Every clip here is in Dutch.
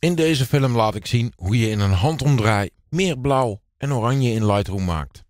In deze film laat ik zien hoe je in een handomdraai meer blauw en oranje in Lightroom maakt.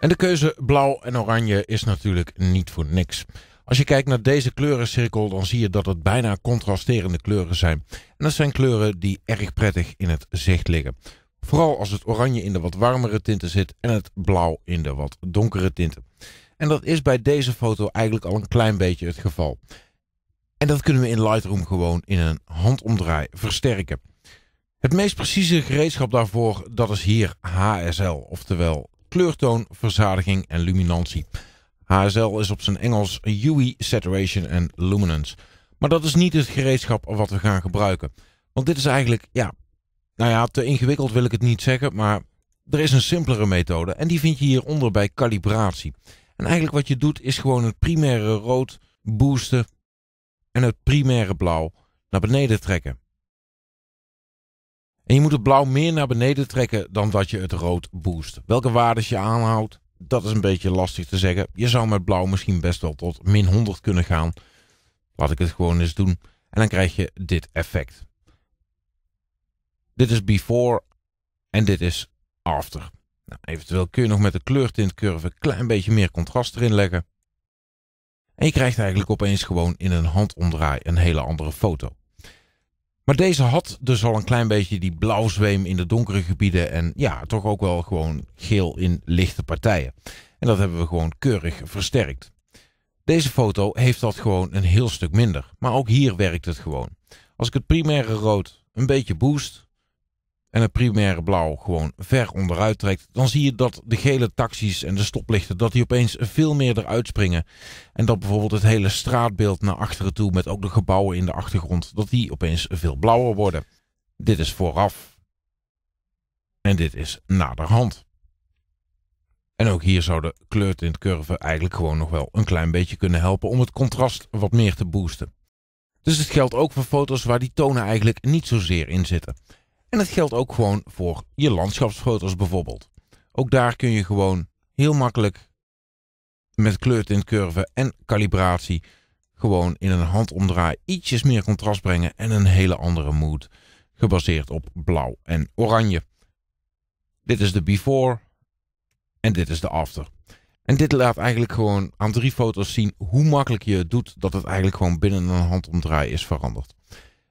En de keuze blauw en oranje is natuurlijk niet voor niks. Als je kijkt naar deze kleurencirkel, dan zie je dat het bijna contrasterende kleuren zijn. En dat zijn kleuren die erg prettig in het zicht liggen. Vooral als het oranje in de wat warmere tinten zit en het blauw in de wat donkere tinten. En dat is bij deze foto eigenlijk al een klein beetje het geval. En dat kunnen we in Lightroom gewoon in een handomdraai versterken. Het meest precieze gereedschap daarvoor, dat is hier HSL, oftewel kleurtoon, verzadiging en luminantie. HSL is op zijn Engels UE Saturation en Luminance. Maar dat is niet het gereedschap wat we gaan gebruiken. Want dit is eigenlijk, ja, nou ja, te ingewikkeld wil ik het niet zeggen, maar er is een simpelere methode en die vind je hieronder bij calibratie. En eigenlijk wat je doet is gewoon het primaire rood boosten en het primaire blauw naar beneden trekken. En je moet het blauw meer naar beneden trekken dan dat je het rood boost. Welke waardes je aanhoudt, dat is een beetje lastig te zeggen. Je zou met blauw misschien best wel tot min 100 kunnen gaan. Laat ik het gewoon eens doen. En dan krijg je dit effect. Dit is before en dit is after. Nou, eventueel kun je nog met de kleurtintcurve een klein beetje meer contrast erin leggen. En je krijgt eigenlijk opeens gewoon in een handomdraai een hele andere foto. Maar deze had dus al een klein beetje die blauwzweem in de donkere gebieden. En ja, toch ook wel gewoon geel in lichte partijen. En dat hebben we gewoon keurig versterkt. Deze foto heeft dat gewoon een heel stuk minder. Maar ook hier werkt het gewoon. Als ik het primaire rood een beetje boost, en het primaire blauw gewoon ver onderuit trekt, dan zie je dat de gele taxis en de stoplichten, dat die opeens veel meer eruit springen. En dat bijvoorbeeld het hele straatbeeld naar achteren toe, met ook de gebouwen in de achtergrond, dat die opeens veel blauwer worden. Dit is vooraf. En dit is naderhand. En ook hier zou de kleurtintcurve eigenlijk gewoon nog wel een klein beetje kunnen helpen om het contrast wat meer te boosten. Dus het geldt ook voor foto's waar die tonen eigenlijk niet zozeer in zitten. En dat geldt ook gewoon voor je landschapsfoto's bijvoorbeeld. Ook daar kun je gewoon heel makkelijk met kleurtintcurve en kalibratie gewoon in een handomdraai ietsjes meer contrast brengen en een hele andere mood gebaseerd op blauw en oranje. Dit is de before en dit is de after. En dit laat eigenlijk gewoon aan drie foto's zien hoe makkelijk je het doet dat het eigenlijk gewoon binnen een handomdraai is veranderd.